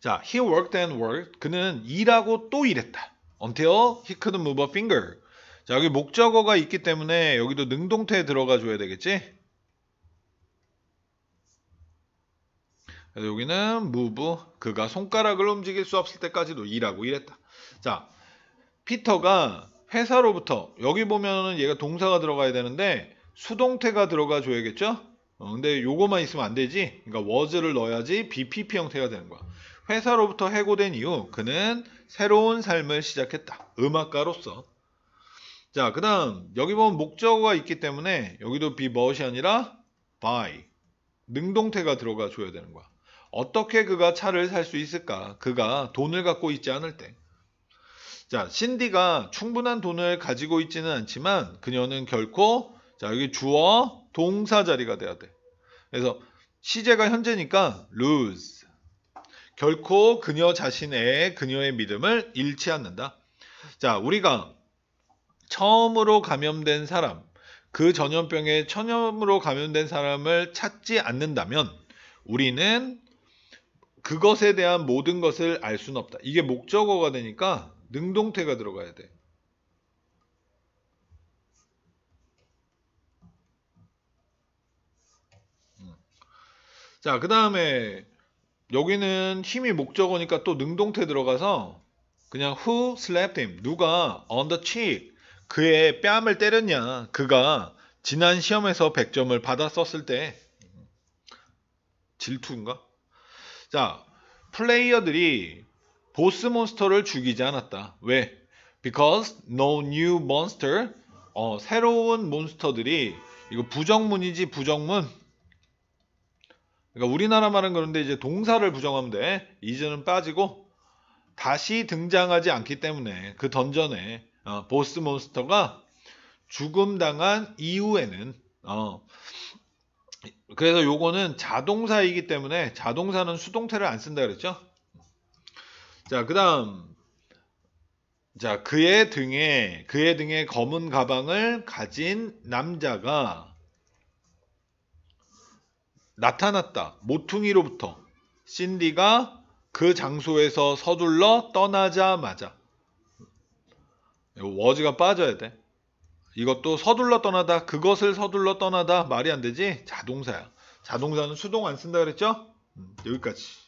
자, he worked and worked. 그는 일하고 또 일했다. until he couldn't move a finger. 자, 여기 목적어가 있기 때문에 여기도 능동태에 들어가 줘야 되겠지? 그래서 여기는 move. 그가 손가락을 움직일 수 없을 때까지도 일하고 일했다. 자, 피터가 회사로부터 여기 보면은 얘가 동사가 들어가야 되는데 수동태가 들어가 줘야겠죠? 어, 근데 요거만 있으면 안 되지. 그러니까 was를 넣어야지 BPP 형태가 되는 거야. 회사로부터 해고된 이후 그는 새로운 삶을 시작했다. 음악가로서. 자, 그 다음 여기 보면 목적어가 있기 때문에 여기도 be 무엇이 아니라 by 능동태가 들어가 줘야 되는 거야. 어떻게 그가 차를 살 수 있을까? 그가 돈을 갖고 있지 않을 때. 자, 신디가 충분한 돈을 가지고 있지는 않지만 그녀는 결코 자, 여기 주어 동사 자리가 돼야 돼. 그래서 시제가 현재니까 lose 결코 그녀 자신의 그녀의 믿음을 잃지 않는다. 자, 우리가 처음으로 감염된 사람, 그 전염병에 천염으로 감염된 사람을 찾지 않는다면 우리는 그것에 대한 모든 것을 알 수는 없다. 이게 목적어가 되니까 능동태가 들어가야 돼. 음. 자, 그 다음에 여기는 힘이 목적어니까 또 능동태 들어가서 그냥 who slapped him 누가 on the cheek 그의 뺨을 때렸냐 그가 지난 시험에서 100점을 받았었을 때 질투인가? 자 플레이어들이 보스 몬스터를 죽이지 않았다 왜? Because no new monster 어, 새로운 몬스터들이 이거 부정문이지 부정문 그러니까 우리나라말은 그런데 이제 동사를 부정하면 돼. 이제는 빠지고 다시 등장하지 않기 때문에 그 던전에 어, 보스 몬스터가 죽음 당한 이후에는 어, 그래서 요거는 자동사이기 때문에 자동사는 수동태를 안 쓴다 그랬죠. 자, 그다음 자, 그의 등에 그의 등에 검은 가방을 가진 남자가 나타났다. 모퉁이로부터 신디가 그 장소에서 서둘러 떠나자마자 워즈가 빠져야 돼. 이것도 서둘러 떠나다, 그것을 서둘러 떠나다 말이 안 되지? 자동사야. 자동사는 수동 안 쓴다 그랬죠? 음, 여기까지.